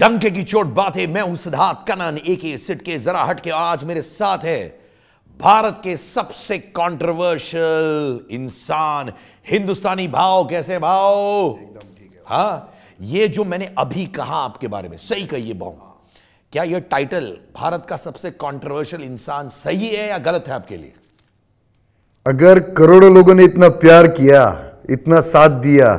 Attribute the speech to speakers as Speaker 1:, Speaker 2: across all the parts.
Speaker 1: डंके की चोट बातें मैं हूं सिद्धार्थ कनन एक ही सिट के जरा हट के और आज मेरे साथ है भारत के सबसे कंट्रोवर्शियल इंसान हिंदुस्तानी भाव कैसे भाव हाँ ये जो मैंने अभी कहा आपके बारे में सही कहिए भाव क्या यह टाइटल भारत का सबसे कंट्रोवर्शियल इंसान सही है या गलत है आपके लिए
Speaker 2: अगर करोड़ों लोगों ने इतना प्यार किया इतना साथ दिया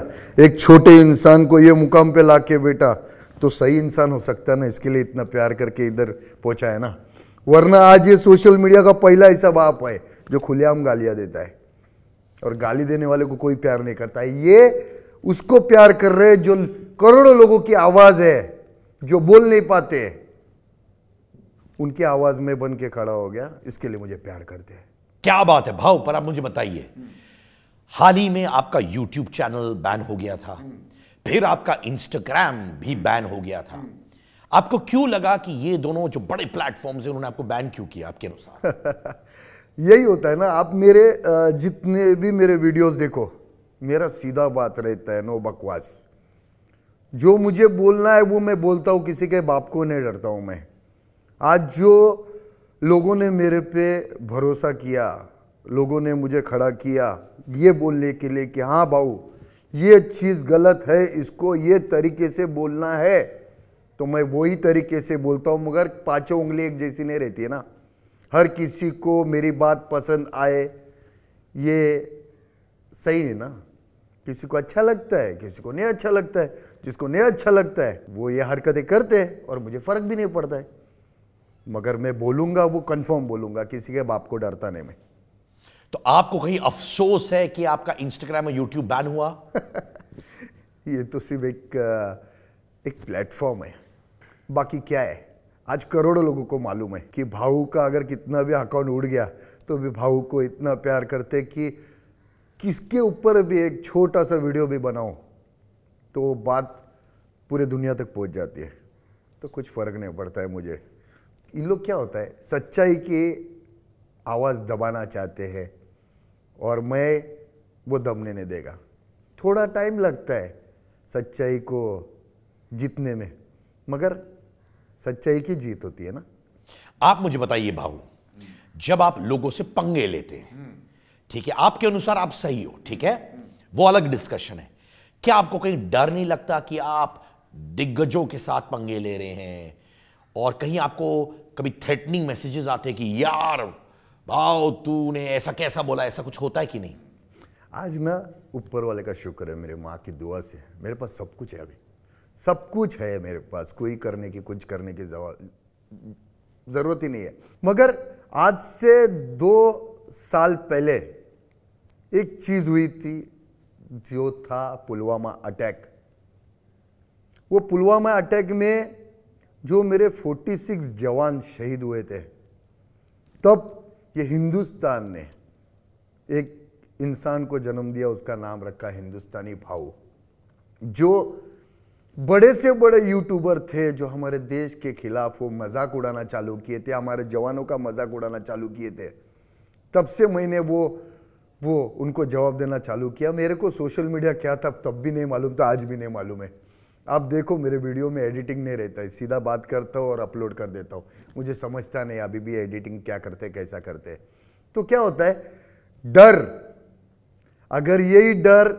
Speaker 2: एक छोटे इंसान को यह मुकाम पे लाके बेटा तो सही इंसान हो सकता ना इसके लिए इतना प्यार करके इधर पहुंचा है ना वरना आज ये सोशल मीडिया का पहला ऐसा बाप है जो खुलेआम गालियां देता है और गाली देने वाले को कोई प्यार नहीं करता है ये उसको प्यार कर रहे जो करोड़ों लोगों की आवाज़ है जो बोल नहीं पाते उनकी आवाज में बन के खड़ा हो
Speaker 1: गया इसके लिए मुझे प्यार करते हैं क्या बात है भाव पर आप मुझे बताइए हाल ही में आपका यूट्यूब चैनल बैन हो गया था फिर आपका इंस्टाग्राम भी बैन हो गया था आपको क्यों लगा कि ये दोनों जो बड़े प्लेटफॉर्म्स हैं उन्होंने आपको बैन क्यों किया आपके
Speaker 2: अनुसार यही होता है ना आप मेरे जितने भी मेरे वीडियोस देखो मेरा सीधा बात रहता है नो बकवास जो मुझे बोलना है वो मैं बोलता हूँ किसी के बाप को नहीं डरता हूँ मैं आज जो लोगों ने मेरे पे भरोसा किया लोगों ने मुझे खड़ा किया ये बोलने के लिए कि हाँ भाऊ ये चीज़ गलत है इसको ये तरीके से बोलना है तो मैं वही तरीके से बोलता हूँ मगर पाँचों उंगली एक जैसी नहीं रहती है ना हर किसी को मेरी बात पसंद आए ये सही है ना किसी को अच्छा लगता है किसी को नहीं अच्छा लगता है जिसको नहीं अच्छा लगता है वो ये हरकतें करते हैं और मुझे फ़र्क भी नहीं पड़ता है मगर मैं बोलूँगा वो कंफर्म
Speaker 1: बोलूँगा किसी के बाप को डरता नहीं मैं तो आपको कहीं अफसोस है कि आपका इंस्टाग्राम और यूट्यूब बैन हुआ
Speaker 2: ये तो सिर्फ एक एक प्लेटफॉर्म है बाकी क्या है आज करोड़ों लोगों को मालूम है कि भाऊ का अगर कितना भी अकाउंट उड़ गया तो भी भाऊ को इतना प्यार करते कि किसके ऊपर भी एक छोटा सा वीडियो भी बनाओ तो वो बात पूरे दुनिया तक पहुंच जाती है तो कुछ फ़र्क नहीं पड़ता है मुझे इन लोग क्या होता है सच्चाई की आवाज़ दबाना चाहते हैं और मैं वो दमने नहीं देगा थोड़ा टाइम लगता है सच्चाई को जीतने
Speaker 1: में मगर सच्चाई की जीत होती है ना आप मुझे बताइए भाऊ जब आप लोगों से पंगे लेते हैं ठीक है आपके अनुसार आप सही हो ठीक है वो अलग डिस्कशन है क्या आपको कहीं डर नहीं लगता कि आप दिग्गजों के साथ पंगे ले रहे हैं और कहीं आपको कभी थ्रेटनिंग मैसेजेस आते हैं कि यार भाव तूने ऐसा कैसा बोला ऐसा कुछ होता है कि नहीं आज ना ऊपर वाले का शुक्र है मेरे माँ की दुआ से मेरे पास सब कुछ है अभी सब कुछ है
Speaker 2: मेरे पास कोई करने की कुछ करने की ज़रूरत ही नहीं है मगर आज से दो साल पहले एक चीज़ हुई थी जो था पुलवामा अटैक वो पुलवामा अटैक में जो मेरे 46 जवान शहीद हुए थे तब ये हिंदुस्तान ने एक इंसान को जन्म दिया उसका नाम रखा हिंदुस्तानी भाऊ जो बड़े से बड़े यूट्यूबर थे जो हमारे देश के खिलाफ वो मजाक उड़ाना चालू किए थे हमारे जवानों का मजाक उड़ाना चालू किए थे तब से मैंने वो वो उनको जवाब देना चालू किया मेरे को सोशल मीडिया क्या था तब भी नहीं मालूम था तो आज भी नहीं मालूम है आप देखो मेरे वीडियो में एडिटिंग नहीं रहता है सीधा बात करता हूँ और अपलोड कर देता हूँ मुझे समझता नहीं अभी भी एडिटिंग क्या करते कैसा करते तो क्या होता है डर अगर यही डर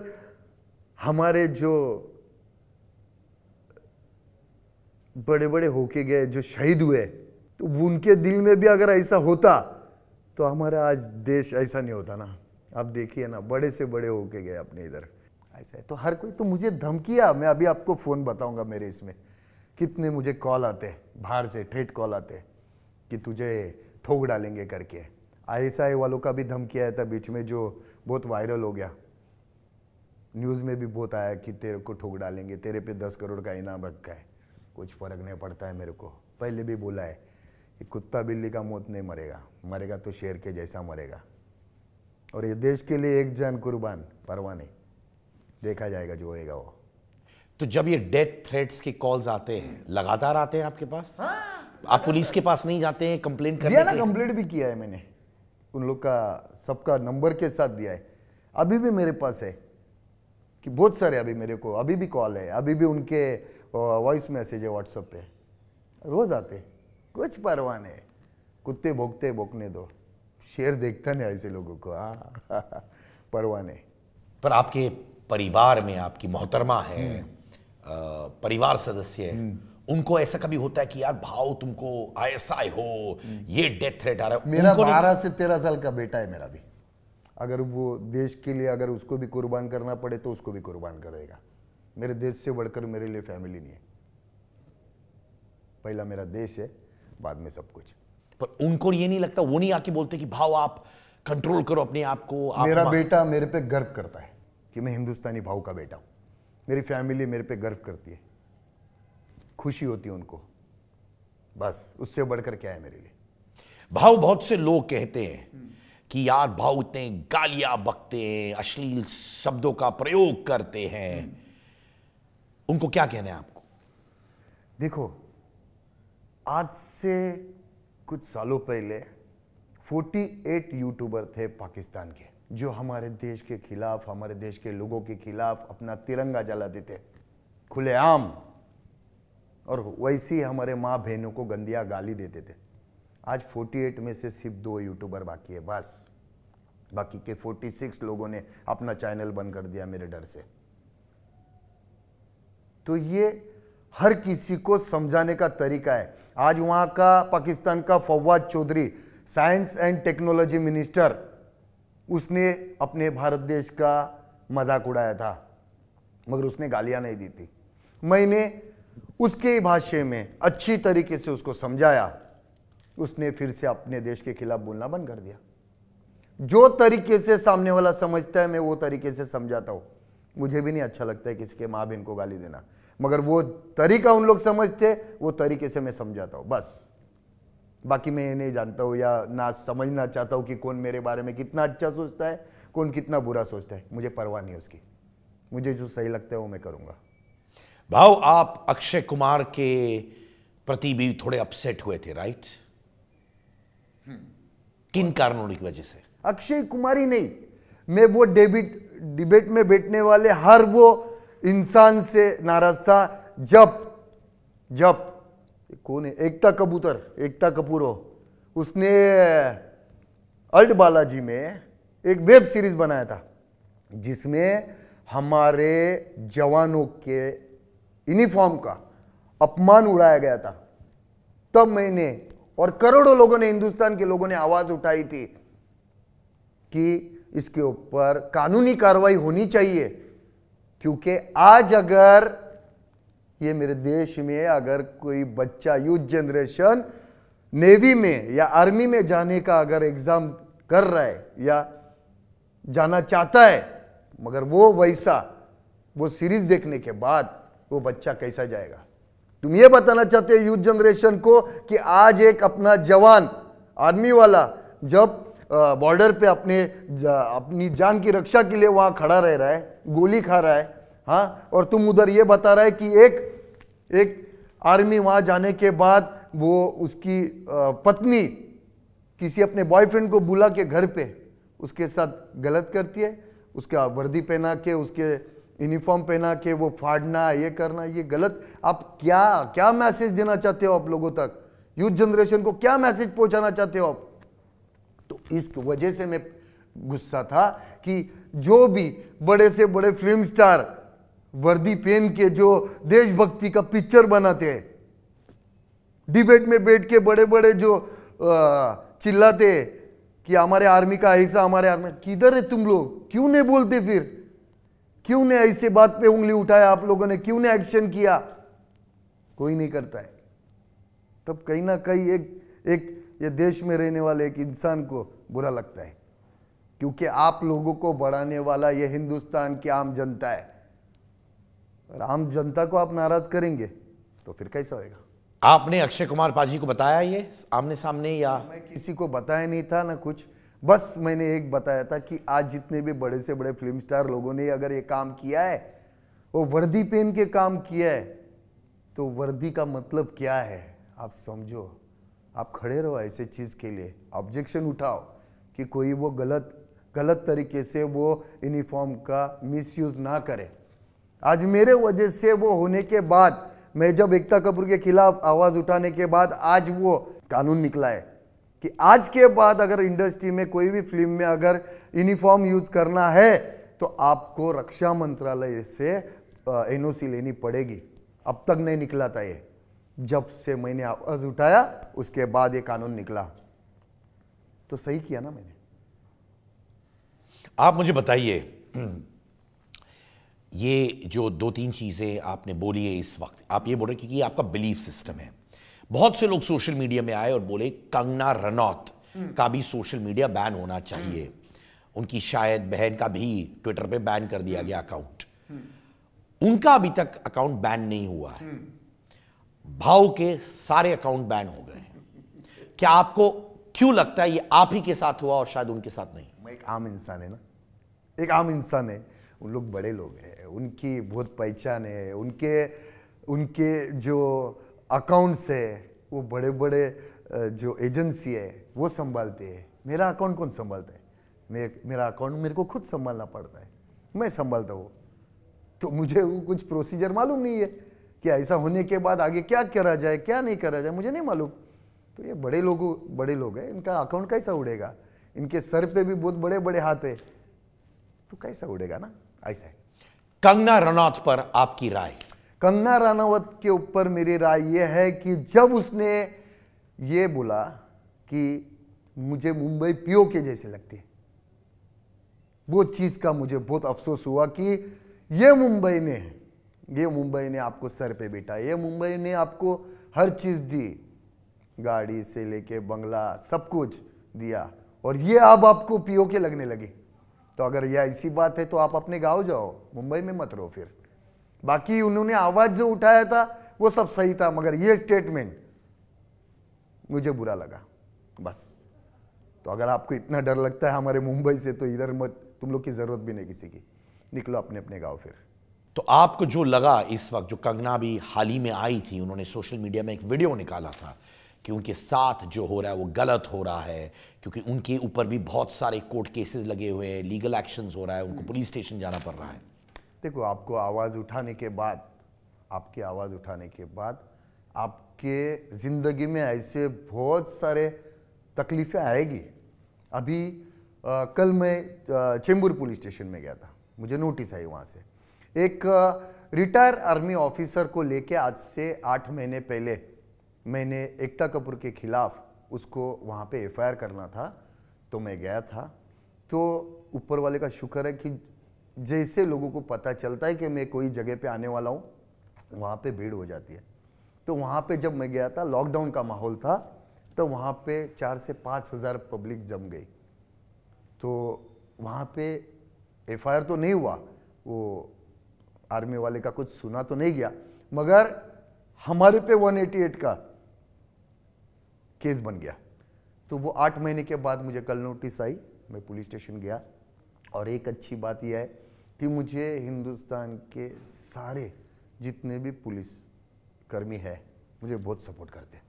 Speaker 2: हमारे जो बड़े बड़े होके गए जो शहीद हुए तो उनके दिल में भी अगर ऐसा होता तो हमारा आज देश ऐसा नहीं होता ना आप देखिए ना बड़े से बड़े होके गए अपने इधर ऐसा है तो हर कोई तो मुझे धमकिया हाँ, मैं अभी आपको फ़ोन बताऊंगा मेरे इसमें कितने मुझे कॉल आते हैं बाहर से ठेठ कॉल आते हैं कि तुझे ठोक डालेंगे करके आई वालों का भी धमकी आया था बीच में जो बहुत वायरल हो गया न्यूज़ में भी बहुत आया कि तेरे को ठोक डालेंगे तेरे पे दस करोड़ का इनाम रखा है कुछ फ़र्क नहीं पड़ता है मेरे को पहले भी बोला है कि कुत्ता बिल्ली का मौत नहीं मरेगा मरेगा तो शेर के जैसा मरेगा और ये देश के लिए एक जान कुर्बान परवा
Speaker 1: नहीं देखा जाएगा जो होएगा वो तो जब ये डेथ थ्रेट्स के कॉल्स आते हैं लगातार आते हैं आपके पास हाँ, आप पुलिस के पास नहीं जाते हैं कंप्लेंट करने ना कंप्लेंट
Speaker 2: भी किया है मैंने उन लोग का सबका नंबर के साथ दिया है अभी भी मेरे पास है कि बहुत सारे अभी मेरे को अभी भी कॉल है अभी भी उनके वॉइस मैसेज है व्हाट्सएप पे रोज़ आते कुछ परवाह नहीं कुत्ते भोगते
Speaker 1: भोगने दो शेर देखता नहीं ऐसे लोगों को हाँ परवाह नहीं पर आपके परिवार में आपकी मोहतरमा है परिवार सदस्य है उनको ऐसा कभी होता है कि यार भाव तुमको आई हो ये डेथ थ्रेट आ रहा है मेरा बारह से तेरह साल का बेटा है मेरा भी अगर वो देश के लिए अगर उसको भी
Speaker 2: कुर्बान करना पड़े तो उसको भी कुर्बान करेगा मेरे देश से बढ़कर मेरे लिए फैमिली नहीं है
Speaker 1: पहला मेरा देश है बाद में सब कुछ पर उनको ये नहीं लगता वो नहीं आके बोलते कि भाव आप कंट्रोल करो अपने आप को मेरा बेटा मेरे
Speaker 2: पे गर्व करता है कि मैं हिंदुस्तानी भाव का बेटा हूँ मेरी फैमिली मेरे पे गर्व करती है
Speaker 1: खुशी होती है उनको बस उससे बढ़कर क्या है मेरे लिए भाव बहुत से लोग कहते हैं कि यार भाव इतने गालियां बकते हैं अश्लील शब्दों का प्रयोग करते हैं उनको क्या कहना है आपको देखो आज से कुछ सालों पहले
Speaker 2: 48 यूट्यूबर थे पाकिस्तान के जो हमारे देश के खिलाफ हमारे देश के लोगों के खिलाफ अपना तिरंगा जला देते खुलेआम और वैसे ही हमारे माँ बहनों को गंदिया गाली देते थे आज 48 में से सिर्फ दो यूट्यूबर बाकी है बस बाकी के 46 लोगों ने अपना चैनल बंद कर दिया मेरे डर से तो ये हर किसी को समझाने का तरीका है आज वहाँ का पाकिस्तान का Fawad Chaudhry science and technology minister उसने अपने भारत देश का मजाक उड़ाया था मगर उसने गालियां नहीं दी थी मैंने उसके भाष्य में अच्छी तरीके से उसको समझाया उसने फिर से अपने देश के खिलाफ बोलना बंद कर दिया जो तरीके से सामने वाला समझता है मैं वो तरीके से समझाता हूँ मुझे भी नहीं अच्छा लगता है किसी के माँ बहन को गाली देना मगर वो तरीका उन लोग समझते वो तरीके से मैं समझाता हूँ बस बाकी मैं ये नहीं जानता हूँ या ना समझना चाहता हूँ कि कौन मेरे बारे में कितना अच्छा सोचता है कौन कितना बुरा सोचता है मुझे परवाह
Speaker 1: नहीं उसकी मुझे जो सही लगता है वो मैं करूँगा भाव आप अक्षय कुमार के प्रति भी थोड़े अपसेट हुए थे राइट किन कारणों की वजह से
Speaker 2: अक्षय कुमार ही नहीं मैं वो डेबिट डिबेट में बैठने वाले हर वो इंसान से नाराज था जब जब कौन है एकता कबूतर एकता कपूर उसने अल्ट बालाजी में एक वेब सीरीज़ बनाया था जिसमें हमारे जवानों के यूनिफॉर्म का अपमान उड़ाया गया था तब मैंने और करोड़ों लोगों ने हिंदुस्तान के लोगों ने आवाज़ उठाई थी कि इसके ऊपर कानूनी कार्रवाई होनी चाहिए क्योंकि आज अगर ये मेरे देश में अगर कोई बच्चा यूथ जनरेशन नेवी में या आर्मी में जाने का अगर एग्ज़ाम कर रहा है या जाना चाहता है मगर वो वैसा वो सीरीज़ देखने के बाद वो बच्चा कैसा जाएगा तुम ये बताना चाहते हो यूथ जनरेशन को कि आज एक अपना जवान आर्मी वाला जब बॉर्डर पे अपने जा, अपनी जान की रक्षा के लिए वहां खड़ा रह रहा है गोली खा रहा है हाँ और तुम उधर ये बता रहा है कि एक एक आर्मी वहाँ जाने के बाद वो उसकी पत्नी किसी अपने बॉयफ्रेंड को बुला के घर पे उसके साथ गलत करती है उसका वर्दी पहना के उसके यूनिफॉर्म पहना के वो फाड़ना ये करना ये गलत आप क्या क्या मैसेज देना चाहते हो आप लोगों तक यूथ जनरेशन को क्या मैसेज पहुंचाना चाहते हो आप तो इस वजह से मैं गुस्सा था कि जो भी बड़े से बड़े फिल्म स्टार वर्दी पहन के जो देशभक्ति का पिक्चर बनाते हैं डिबेट में बैठ के बड़े बड़े जो चिल्लाते कि हमारे आर्मी का ऐसा हमारे आर्मी किधर है तुम लोग क्यों नहीं बोलते फिर क्यों ने ऐसे बात पे उंगली उठाया आप लोगों ने क्यों ने एक्शन किया कोई नहीं करता है तब कहीं ना कहीं एक एक ये देश में रहने वाले एक इंसान को बुरा लगता है क्योंकि आप लोगों को बढ़ाने वाला ये हिंदुस्तान की आम जनता है और आम जनता को आप नाराज करेंगे तो फिर कैसा होएगा आपने अक्षय कुमार पाजी को बताया ये आमने सामने या मैं किसी को बताया नहीं था ना कुछ बस मैंने एक बताया था कि आज जितने भी बड़े से बड़े फिल्म स्टार लोगों ने अगर ये काम किया है वो वर्दी पहन के काम किया है तो वर्दी का मतलब क्या है आप समझो आप खड़े रहो ऐसे चीज़ के लिए ऑब्जेक्शन उठाओ कि कोई वो गलत गलत तरीके से वो यूनिफॉर्म का मिसयूज़ ना करे आज मेरे वजह से वो होने के बाद मैं जब एकता कपूर के खिलाफ आवाज़ उठाने के बाद आज वो कानून निकला है कि आज के बाद अगर इंडस्ट्री में कोई भी फिल्म में अगर यूनिफॉर्म यूज करना है तो आपको रक्षा मंत्रालय से एनओसी लेनी पड़ेगी अब तक नहीं निकला था ये जब से मैंने आवाज़ उठाया उसके बाद ये कानून निकला तो सही किया ना मैंने
Speaker 1: आप मुझे बताइए ये जो दो तीन चीज़ें आपने बोली है इस वक्त आप ये बोल रहे क्योंकि आपका बिलीफ सिस्टम है बहुत से लोग सोशल मीडिया में आए और बोले कंगना रनौत का भी सोशल मीडिया बैन होना चाहिए उनकी शायद बहन का भी ट्विटर पे बैन कर दिया गया अकाउंट उनका अभी तक अकाउंट बैन नहीं हुआ है भाव के सारे अकाउंट बैन हो गए हैं क्या आपको क्यों लगता है ये आप ही के साथ हुआ और शायद उनके साथ नहीं एक आम इंसान है ना एक आम इंसान है
Speaker 2: उन लोग बड़े लोग हैं उनकी बहुत पहचान है उनके उनके जो अकाउंट्स है वो बड़े बड़े जो एजेंसी है वो संभालते हैं मेरा अकाउंट कौन संभालता है मे, मेरा अकाउंट मेरे को खुद संभालना पड़ता है मैं संभालता हूँ तो मुझे वो कुछ प्रोसीजर मालूम नहीं है कि ऐसा होने के बाद आगे क्या करा जाए क्या नहीं करा जाए मुझे नहीं मालूम तो ये बड़े लोग बड़े लोग हैं इनका अकाउंट कैसा उड़ेगा इनके सर पे भी बहुत बड़े बड़े हाथ है तो कैसा उड़ेगा ना
Speaker 1: ऐसा है कंगना रनौत पर आपकी राय
Speaker 2: कंगना रनौत के ऊपर मेरी राय यह है कि जब उसने ये बोला कि मुझे मुंबई पीओ के जैसे लगती है वो चीज़ का मुझे बहुत अफसोस हुआ कि ये मुंबई ने ये मुंबई ने आपको सर पे बैठा ये मुंबई ने आपको हर चीज़ दी गाड़ी से लेके बंगला सब कुछ दिया और ये अब आपको पीओ के लगने लगे तो अगर यह ऐसी बात है तो आप अपने गांव जाओ मुंबई में मत रहो फिर बाकी उन्होंने आवाज़ जो उठाया था वो सब सही था मगर ये स्टेटमेंट मुझे बुरा लगा बस तो अगर आपको इतना डर लगता है हमारे मुंबई से तो इधर मत तुम लोग की ज़रूरत भी नहीं किसी की निकलो अपने अपने गांव फिर
Speaker 1: तो आपको जो लगा इस वक्त जो कंगना भी हाल ही में आई थी उन्होंने सोशल मीडिया में एक वीडियो निकाला था कि उनके साथ जो हो रहा है वो गलत हो रहा है क्योंकि उनके ऊपर भी बहुत सारे कोर्ट केसेस लगे हुए हैं लीगल एक्शन हो रहा है उनको पुलिस स्टेशन जाना पड़ रहा है
Speaker 2: देखो आपको आवाज़ उठाने के बाद आपकी आवाज़ उठाने के बाद आपके ज़िंदगी में ऐसे बहुत सारे तकलीफ़ें आएगी अभी आ, कल मैं चेंबूर पुलिस स्टेशन में गया था मुझे नोटिस आई वहाँ से एक रिटायर आर्मी ऑफिसर को लेके आज से आठ महीने पहले मैंने एकता कपूर के खिलाफ उसको वहाँ पे एफआईआर करना था तो मैं गया था तो ऊपर वाले का शुक्र है कि जैसे लोगों को पता चलता है कि मैं कोई जगह पे आने वाला हूँ वहाँ पे भीड़ हो जाती है तो वहाँ पे जब मैं गया था लॉकडाउन का माहौल था तो वहाँ पे चार से पाँच हज़ार पब्लिक जम गई तो वहाँ पे एफ तो नहीं हुआ वो आर्मी वाले का कुछ सुना तो नहीं गया मगर हमारे पे 188 का केस बन गया तो वो आठ महीने के बाद मुझे कल नोटिस आई मैं पुलिस स्टेशन गया और एक अच्छी बात यह है कि मुझे हिंदुस्तान के सारे जितने भी पुलिस कर्मी है मुझे बहुत सपोर्ट करते हैं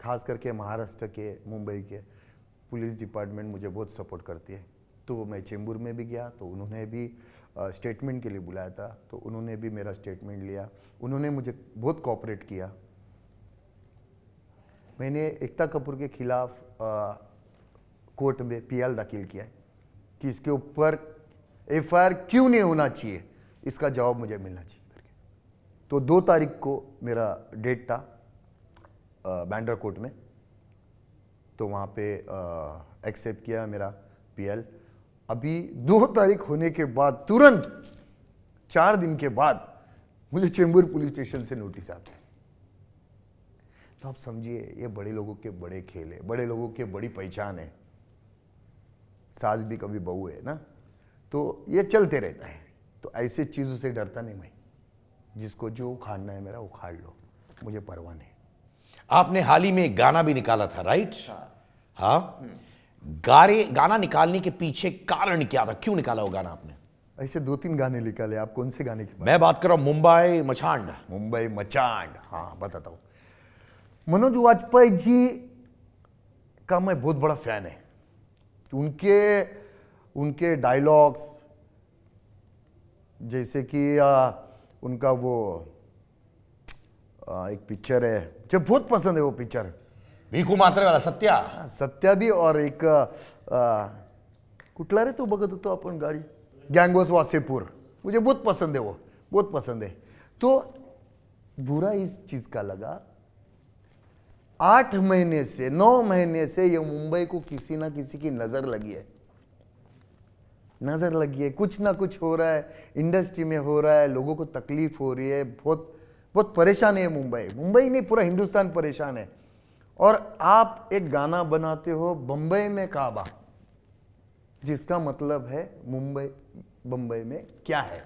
Speaker 2: खास करके महाराष्ट्र के मुंबई के पुलिस डिपार्टमेंट मुझे बहुत सपोर्ट करती है तो मैं चेंबूर में भी गया तो उन्होंने भी स्टेटमेंट के लिए बुलाया था तो उन्होंने भी मेरा स्टेटमेंट लिया उन्होंने मुझे बहुत कॉपरेट किया मैंने एकता कपूर के खिलाफ कोर्ट में पीएल दाखिल किया है कि इसके ऊपर एफआईआर क्यों नहीं होना चाहिए इसका जवाब मुझे मिलना चाहिए तो दो तारीख को मेरा डेट था बैंड्रा कोर्ट में तो वहाँ पे एक्सेप्ट किया मेरा पीएल अभी दो तारीख होने के बाद तुरंत चार दिन के बाद मुझे चेंबूर पुलिस स्टेशन से नोटिस आता है तो आप समझिए ये बड़े लोगों के बड़े खेल है बड़े लोगों के बड़ी पहचान है सास भी कभी बहू है ना तो ये चलते रहता है तो ऐसे चीज़ों से डरता नहीं मैं जिसको जो उखाड़ना है मेरा उखाड़ लो मुझे
Speaker 1: परवाह नहीं आपने हाल ही में एक गाना भी निकाला था राइट अच्छा। हाँ हम्म। गारे गाना निकालने के पीछे कारण क्या था क्यों निकाला वो गाना आपने ऐसे दो तीन गाने निकाले आप कौन से गाने की मैं बात कर रहा हूँ मुंबई मचांड मुंबई मचांड हाँ बताता
Speaker 2: हूँ मनोज वाजपेयी जी का मैं बहुत बड़ा फैन है उनके उनके डायलॉग्स जैसे कि आ, उनका वो आ, एक पिक्चर है मुझे बहुत पसंद है वो पिक्चर भीखू मात्र वाला सत्या हाँ, सत्या भी और एक कुटला रे तो बगत तो अपन गाडी गैंगोस वासेपुर मुझे बहुत पसंद है वो बहुत पसंद है तो बुरा इस चीज़ का लगा आठ महीने से नौ महीने से ये मुंबई को किसी ना किसी की नज़र लगी है नज़र लगी है कुछ ना कुछ हो रहा है इंडस्ट्री में हो रहा है लोगों को तकलीफ हो रही है बहुत बहुत परेशान है मुंबई मुंबई नहीं पूरा हिंदुस्तान परेशान है और आप एक गाना बनाते हो बम्बई में काबा जिसका मतलब है मुंबई बम्बई में क्या है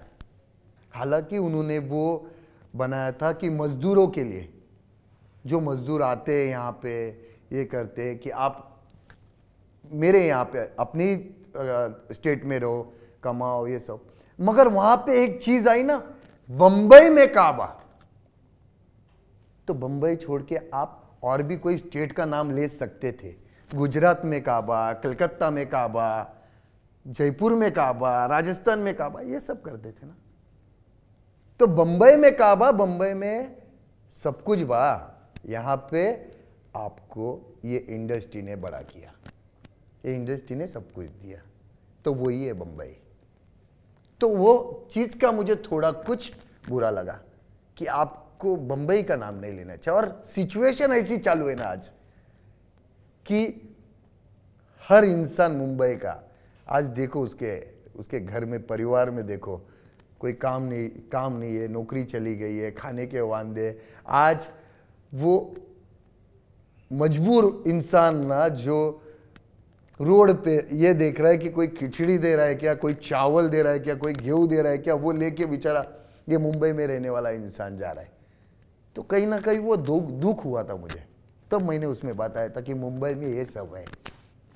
Speaker 2: हालांकि उन्होंने वो बनाया था कि मज़दूरों के लिए जो मज़दूर आते हैं यहाँ पे ये करते हैं कि आप मेरे यहाँ पे अपनी स्टेट में रहो कमाओ ये सब मगर वहाँ पे एक चीज़ आई ना बम्बई में काबा तो बम्बई छोड़ के आप और भी कोई स्टेट का नाम ले सकते थे गुजरात में काबा कलकत्ता में काबा जयपुर में काबा राजस्थान में काबा ये सब करते थे ना तो बम्बई में काबा बम्बई में सब कुछ बा यहाँ पे आपको ये इंडस्ट्री ने बड़ा किया ये इंडस्ट्री ने सब कुछ दिया तो वही है बम्बई तो वो चीज़ का मुझे थोड़ा कुछ बुरा लगा कि आपको बम्बई का नाम नहीं लेना चाहिए और सिचुएशन ऐसी चालू है ना आज कि हर इंसान मुंबई का आज देखो उसके उसके घर में परिवार में देखो कोई काम नहीं काम नहीं है नौकरी चली गई है खाने के वादे आज वो मजबूर इंसान ना जो रोड पे ये देख रहा है कि कोई खिचड़ी दे रहा है क्या कोई चावल दे रहा है क्या कोई गेहूँ दे रहा है क्या वो लेके बेचारा ये मुंबई में रहने वाला इंसान जा रहा है तो कहीं ना कहीं वो दुख दुख हुआ था मुझे तब तो मैंने उसमें बताया था कि मुंबई में ये सब है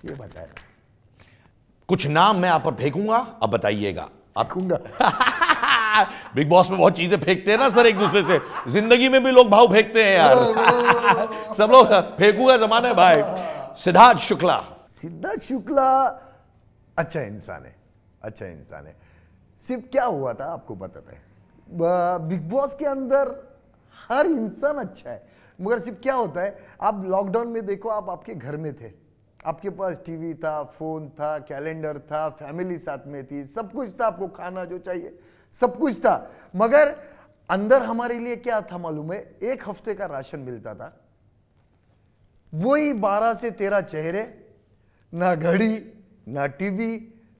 Speaker 2: ये
Speaker 1: बताया कुछ नाम मैं आप पर फेंकूंगा अब बताइएगा आप बिग बॉस में बहुत चीजें फेंकते हैं ना सर एक दूसरे से जिंदगी में भी लोग भाव फेंकते हैं यार सब लोग फेंकू का जमाना है भाई सिद्धार्थ शुक्ला
Speaker 2: सिद्धार्थ शुक्ला अच्छा इंसान है अच्छा इंसान है सिर्फ क्या हुआ था आपको बताते हैं बिग बॉस के अंदर हर इंसान अच्छा है मगर सिर्फ क्या होता है आप लॉकडाउन में देखो आप आपके घर में थे आपके पास टीवी था फोन था कैलेंडर था फैमिली साथ में थी सब कुछ था आपको खाना जो चाहिए सब कुछ था मगर अंदर हमारे लिए क्या था मालूम है एक हफ्ते का राशन मिलता था वही बारह से तेरह चेहरे ना घड़ी ना टीवी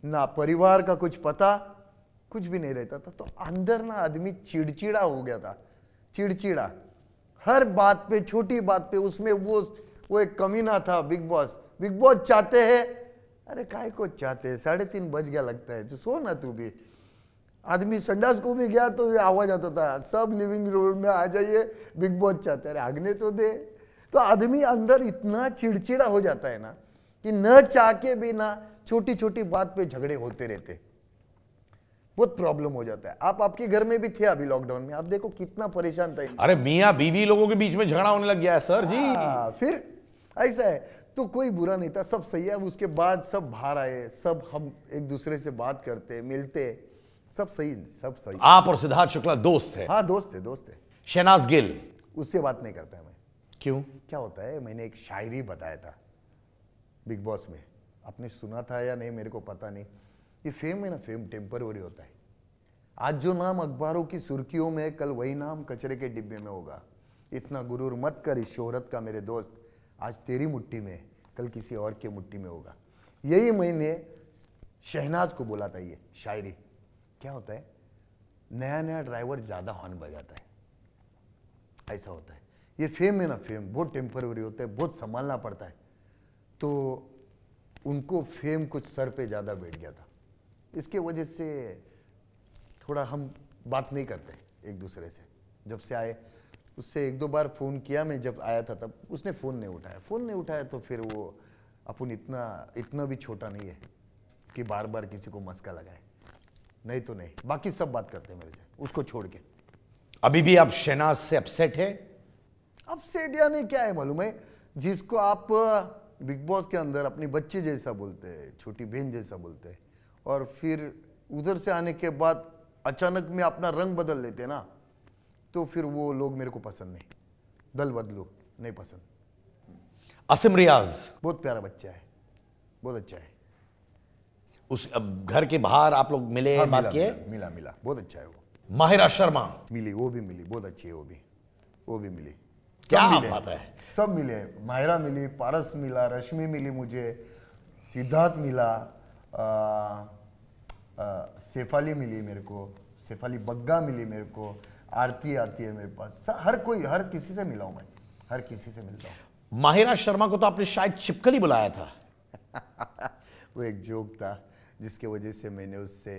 Speaker 2: ना परिवार का कुछ पता कुछ भी नहीं रहता था तो अंदर ना आदमी चिड़चिड़ा हो गया था चिड़चिड़ा हर बात पे छोटी बात पे उसमें वो वो एक ना था बिग बॉस बिग बॉस चाहते हैं अरे काय को चाहते हैं साढ़े तीन बज गया लगता है तो सो ना तू भी आदमी संडास को भी गया तो आवाज आता था सब लिविंग रूम में आ जाइए बिग बॉस चाहते अरे आगने तो दे तो आदमी अंदर इतना चिड़चिड़ा हो जाता है ना कि न चाह के भी ना छोटी छोटी बात पे झगड़े होते रहते बहुत प्रॉब्लम हो जाता है आप आपके घर में भी थे अभी लॉकडाउन में आप देखो कितना परेशान था
Speaker 1: अरे मियाँ बीवी लोगों के बीच में झगड़ा होने लग गया है सर जी आ,
Speaker 2: हाँ, फिर ऐसा है तो कोई बुरा नहीं था सब सही है उसके बाद सब बाहर आए सब हम एक दूसरे से बात करते मिलते सब सही सब सही आप और सिद्धार्थ
Speaker 1: शुक्ला दोस्त है हाँ दोस्त है दोस्त है शहनाज गिल
Speaker 2: उससे बात नहीं करता मैं क्यों क्या होता है मैंने एक शायरी बताया था बिग बॉस में आपने सुना था या नहीं मेरे को पता नहीं ये फेम है ना फेम टेम्पररी होता है आज जो नाम अखबारों की सुर्खियों में कल वही नाम कचरे के डिब्बे में होगा इतना गुरूर मत कर इस शोहरत का मेरे दोस्त आज तेरी मुट्ठी में कल किसी और के मुट्ठी में होगा यही मैंने शहनाज को बोला था ये शायरी क्या होता है नया नया ड्राइवर ज़्यादा हॉर्न बजाता है ऐसा होता है ये फेम है ना फेम बहुत टेम्पररी होता है बहुत संभालना पड़ता है तो उनको फेम कुछ सर पे ज़्यादा बैठ गया था इसके वजह से थोड़ा हम बात नहीं करते एक दूसरे से जब से आए उससे एक दो बार फ़ोन किया मैं जब आया था तब उसने फ़ोन नहीं उठाया फ़ोन नहीं उठाया तो फिर वो अपन इतना इतना भी छोटा नहीं है कि बार बार किसी को मस्का लगाए नहीं तो नहीं बाकी सब बात करते हैं मेरे से उसको छोड़ के
Speaker 1: अभी भी आप शहनाज
Speaker 2: से अपसेट है अपसेट या नहीं क्या है मालूम है जिसको आप बिग बॉस के अंदर अपनी बच्ची जैसा बोलते हैं छोटी बहन जैसा बोलते हैं और फिर उधर से आने के बाद अचानक में अपना रंग बदल लेते ना तो फिर वो लोग मेरे को पसंद नहीं दल बदलो नहीं पसंद
Speaker 1: असम रियाज
Speaker 2: बहुत प्यारा बच्चा है बहुत
Speaker 1: अच्छा है उस घर के बाहर आप लोग मिले हाँ, बात किए मिला,
Speaker 2: मिला मिला बहुत अच्छा है वो
Speaker 1: माहिरा शर्मा
Speaker 2: मिली वो भी मिली बहुत अच्छी है वो भी वो भी मिली
Speaker 1: क्या मिले, बात है
Speaker 2: सब मिले माहिरा मिली पारस मिला रश्मि मिली मुझे सिद्धार्थ मिला सेफाली मिली मेरे को सेफाली बग्गा मिली मेरे को आरती आती है मेरे पास हर कोई हर किसी से मिला हूँ मैं हर किसी से मिलता
Speaker 1: हूँ माहिरा शर्मा को तो आपने शायद छिपकली बुलाया था
Speaker 2: वो एक जोक था जिसके वजह से मैंने उससे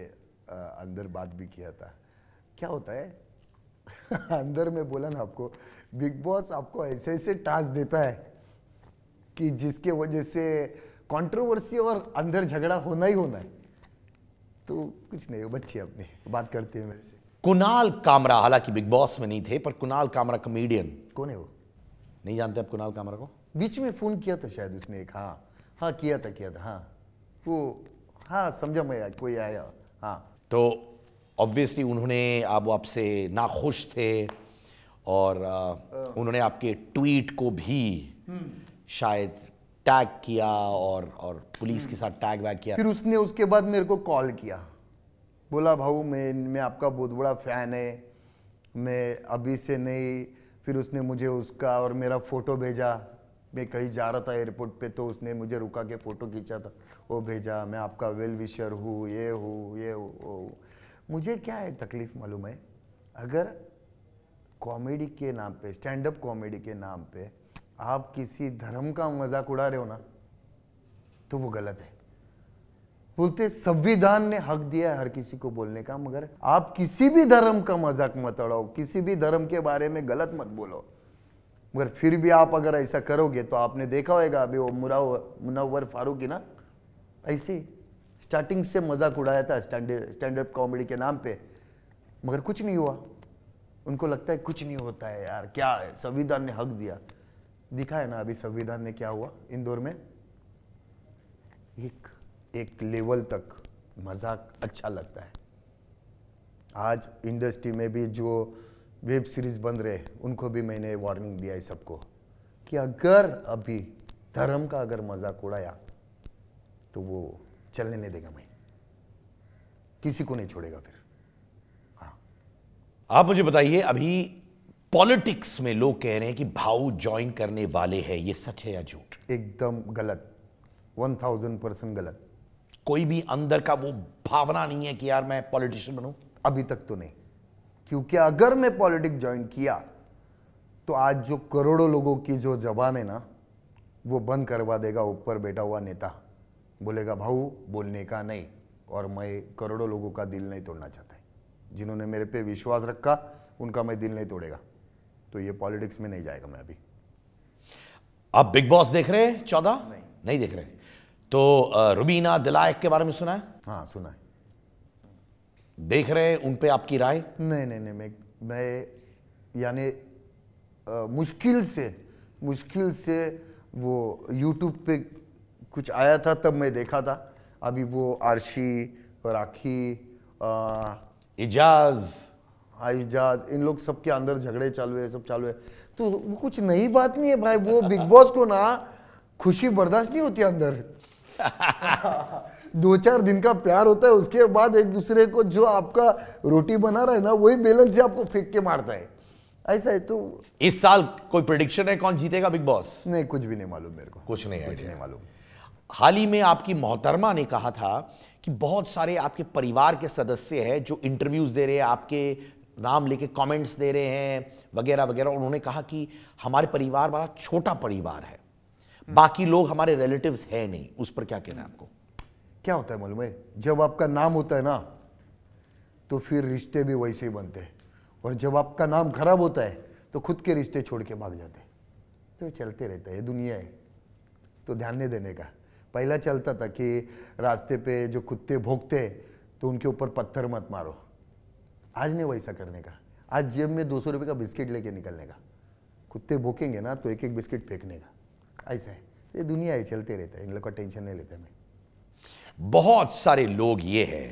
Speaker 2: अंदर बात भी किया था क्या होता है अंदर में बोला ना आपको बिग बॉस आपको ऐसे ऐसे टास्क देता है कि जिसके वजह से कंट्रोवर्सी और अंदर झगड़ा होना ही होना है तो कुछ नहीं बच्चे अपने बात
Speaker 1: करते हैं मेरे से कुणाल कामरा हालांकि बिग बॉस में नहीं थे पर कुणाल कामरा कॉमेडियन कौन है वो नहीं जानते आप कुणाल कामरा को बीच में फ़ोन किया था शायद उसने एक हाँ हाँ किया था किया था हाँ
Speaker 2: वो हाँ समझा मैं कोई आया
Speaker 1: हाँ तो ऑब्वियसली उन्होंने आप आपसे नाखुश थे और आ, हाँ। उन्होंने आपके ट्वीट को भी हम्म। शायद टैग किया और और पुलिस के हम्म। साथ टैग वैग किया फिर
Speaker 2: उसने उसके बाद मेरे को कॉल किया बोला भाऊ मैं मैं आपका बहुत बड़ा फ़ैन है मैं अभी से नहीं फिर उसने मुझे उसका और मेरा फ़ोटो भेजा मैं कहीं जा रहा था एयरपोर्ट पे तो उसने मुझे रुका के फ़ोटो खींचा था वो भेजा मैं आपका वेल विशर हूँ ये हूँ ये हूँ मुझे क्या है तकलीफ़ मालूम है अगर कॉमेडी के नाम पे स्टैंड अप कॉमेडी के नाम पे आप किसी धर्म का मजाक उड़ा रहे हो ना तो वो गलत है बोलते संविधान ने हक दिया है हर किसी को बोलने का मगर आप किसी भी धर्म का मजाक मत उड़ाओ किसी भी धर्म के बारे में गलत मत बोलो मगर फिर भी आप अगर ऐसा करोगे तो आपने देखा होगा अभी वो मुरा मुनवर फारूकी ना ऐसे स्टार्टिंग से मजाक उड़ाया था स्टैंड अप कॉमेडी के नाम पे मगर कुछ नहीं हुआ उनको लगता है कुछ नहीं होता है यार क्या है संविधान ने हक दिया दिखा है ना अभी संविधान ने क्या हुआ इंदौर में एक एक लेवल तक मजाक अच्छा लगता है आज इंडस्ट्री में भी जो वेब सीरीज बन रहे उनको भी मैंने वार्निंग दिया है सबको कि अगर अभी धर्म का अगर मजाक उड़ाया
Speaker 1: तो वो चलने नहीं देगा मैं किसी को नहीं छोड़ेगा फिर हाँ आप मुझे बताइए अभी पॉलिटिक्स में लोग कह रहे हैं कि भाऊ ज्वाइन करने वाले हैं ये सच है या झूठ एकदम गलत वन थाउजेंड परसेंट गलत कोई भी अंदर का वो भावना नहीं है कि यार मैं पॉलिटिशियन बनूं अभी
Speaker 2: तक तो नहीं क्योंकि अगर मैं पॉलिटिक्स ज्वाइन किया तो आज जो करोड़ों लोगों की जो जबान है ना वो बंद करवा देगा ऊपर बैठा हुआ नेता बोलेगा भाऊ बोलने का नहीं और मैं करोड़ों लोगों का दिल नहीं तोड़ना चाहता है जिन्होंने मेरे पे विश्वास रखा उनका मैं दिल नहीं तोड़ेगा तो ये पॉलिटिक्स में नहीं जाएगा मैं
Speaker 1: अभी आप बिग बॉस देख रहे हैं चौदह नहीं नहीं देख रहे तो रुबीना दिलायक के बारे में सुना है हाँ सुना है देख रहे हैं उन पर आपकी राय नहीं नहीं नहीं मैं मैं यानी मुश्किल
Speaker 2: से मुश्किल से वो यूट्यूब पे कुछ आया था तब मैं देखा था अभी वो आरशी राखी एजाज हाँ इजाज इन लोग सबके अंदर झगड़े चालू है सब चालू है तो वो कुछ नई बात नहीं है भाई वो बिग बॉस को ना खुशी बर्दाश्त नहीं होती अंदर दो चार दिन का प्यार होता है उसके बाद एक दूसरे को जो आपका रोटी बना रहा है ना वही बेलन से आपको फेंक के मारता है ऐसा है तो
Speaker 1: इस साल कोई प्रडिक्शन है कौन जीतेगा बिग बॉस नहीं कुछ भी नहीं मालूम मेरे को कुछ नहीं कुछ नहीं मालूम हाल ही में आपकी मोहतरमा ने कहा था कि बहुत सारे आपके परिवार के सदस्य हैं जो इंटरव्यूज़ दे रहे हैं आपके नाम लेके कमेंट्स दे रहे हैं वगैरह वगैरह उन्होंने कहा कि हमारे परिवार बड़ा छोटा परिवार है बाकी लोग हमारे रिलेटिव्स हैं नहीं उस पर क्या कहना है आपको क्या होता है मालूम है जब आपका नाम होता है ना तो फिर
Speaker 2: रिश्ते भी वैसे ही बनते हैं और जब आपका नाम खराब होता है तो खुद के रिश्ते छोड़ के भाग जाते हैं तो चलते रहते ये दुनिया है तो ध्यान नहीं देने का पहला चलता था कि रास्ते पे जो कुत्ते भोगते तो उनके ऊपर पत्थर मत मारो आज नहीं वैसा करने का आज जेब में दो सौ रुपये का बिस्किट लेके निकलने का कुत्ते भूखेंगे ना तो एक एक बिस्किट फेंकने का ऐसा है ये दुनिया है चलते रहता है इन लोग का टेंशन नहीं लेता
Speaker 1: मैं बहुत सारे लोग ये हैं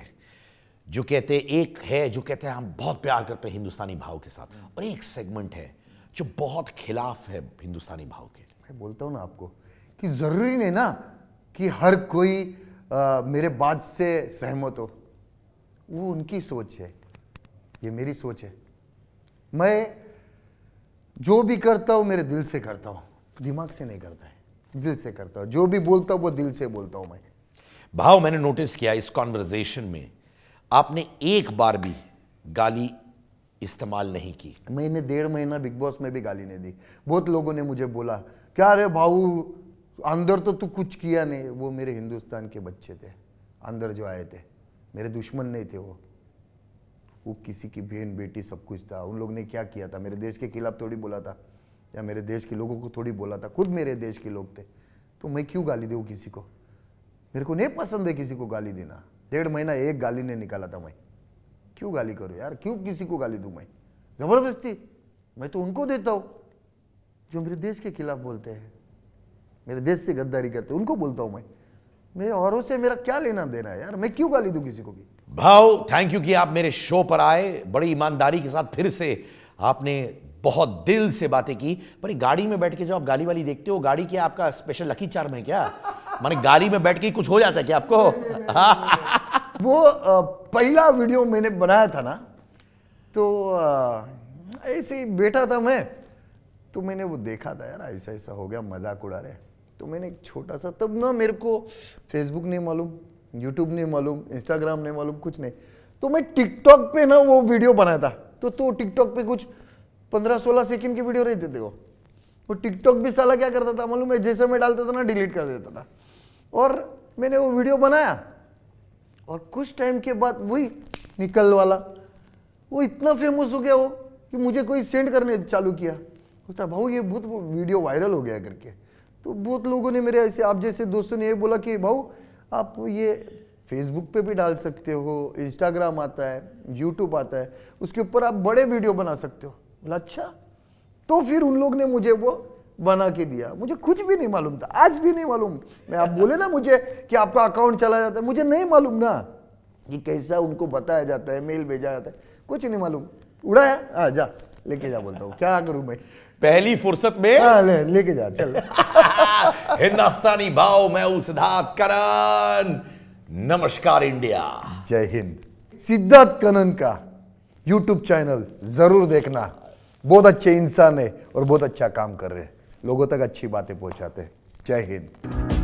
Speaker 1: जो कहते एक है जो कहते हैं हम बहुत प्यार करते हैं हिंदुस्तानी भाव के साथ और एक सेगमेंट है जो बहुत खिलाफ है हिंदुस्तानी भाव के मैं बोलता हूँ ना आपको
Speaker 2: कि ज़रूरी नहीं ना कि हर कोई आ, मेरे बात से सहमत हो वो उनकी सोच है ये मेरी सोच है मैं जो भी करता हूँ मेरे दिल से करता हूँ दिमाग से नहीं करता है दिल से करता हूँ
Speaker 1: जो भी बोलता हूँ वो दिल से बोलता हूँ मैं भाव मैंने नोटिस किया इस कॉन्वर्जेशन में आपने एक बार भी गाली इस्तेमाल नहीं की मैंने डेढ़ महीना बिग बॉस में भी गाली नहीं दी बहुत
Speaker 2: लोगों ने मुझे बोला क्या रे भाऊ अंदर तो तू कुछ किया नहीं वो मेरे हिंदुस्तान के बच्चे थे अंदर जो आए थे मेरे दुश्मन नहीं थे वो वो किसी की बहन बेटी सब कुछ था उन लोग ने क्या किया था मेरे देश के खिलाफ थोड़ी बोला था या मेरे देश के लोगों को थोड़ी बोला था खुद मेरे देश के लोग थे तो मैं क्यों गाली दूँ किसी को मेरे को नहीं पसंद है किसी को गाली देना डेढ़ महीना एक गाली ने निकाला था मैं क्यों गाली करूँ यार क्यों किसी को गाली दूँ मैं ज़बरदस्ती मैं तो उनको देता हूँ जो मेरे देश के खिलाफ बोलते हैं मेरे देश से गद्दारी करते उनको बोलता हूं मैं मेरे औरों से मेरा क्या लेना देना है यार मैं क्यों गाली दू किसी को भी
Speaker 1: भाव थैंक यू कि आप मेरे शो पर आए बड़ी ईमानदारी के साथ फिर से आपने बहुत दिल से बातें की पर गाड़ी में बैठ के जो आप गाली वाली देखते हो गाड़ी क्या आपका स्पेशल लकी चार्म है क्या माने गाड़ी में बैठ के कुछ हो जाता है क्या आपको वो पहला वीडियो मैंने बनाया था ना
Speaker 2: तो ऐसे ही बैठा था मैं तो मैंने वो देखा था यार ऐसा ऐसा हो गया मजाक उड़ा रहे तो मैंने एक छोटा सा तब ना मेरे को फेसबुक नहीं मालूम यूट्यूब नहीं मालूम इंस्टाग्राम नहीं मालूम कुछ नहीं तो मैं टिकटॉक पे ना वो वीडियो बनाया था तो तो टिकटॉक पे कुछ पंद्रह सोलह सेकेंड की वीडियो रहते थे वो वो टिकटॉक भी साला क्या करता था मालूम मैं जैसे मैं डालता था ना डिलीट कर देता था और मैंने वो वीडियो बनाया और कुछ टाइम के बाद वही निकल वाला वो इतना फेमस हो गया वो कि मुझे कोई सेंड करने चालू किया बोलता भाऊ ये बहुत वीडियो वायरल हो गया करके तो बहुत लोगों ने मेरे ऐसे आप जैसे दोस्तों ने ये बोला कि भाऊ आप ये फेसबुक पे भी डाल सकते हो इंस्टाग्राम आता है यूट्यूब आता है उसके ऊपर आप बड़े वीडियो बना सकते हो बोला अच्छा तो फिर उन लोग ने मुझे वो बना के दिया मुझे कुछ भी नहीं मालूम था आज भी नहीं मालूम मैं आप बोले ना मुझे कि आपका अकाउंट चला जाता है मुझे नहीं मालूम ना कि कैसा उनको बताया जाता है मेल भेजा जाता है कुछ नहीं मालूम
Speaker 1: उड़ाया हाँ जा लेके जा बोलता हूँ क्या करूँ मैं पहली फुर्सत में हाँ, ले लेके जा चल हिंदुस्तानी भाव मैं उस सिद्धार्थ करण नमस्कार इंडिया जय हिंद सिद्धार्थ कनन का
Speaker 2: यूट्यूब चैनल जरूर देखना बहुत अच्छे इंसान है और बहुत अच्छा काम कर रहे हैं लोगों तक अच्छी बातें पहुंचाते हैं जय हिंद